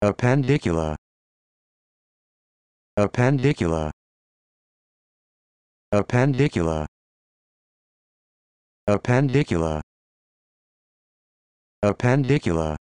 appendicula appendicula appendicula appendicula appendicula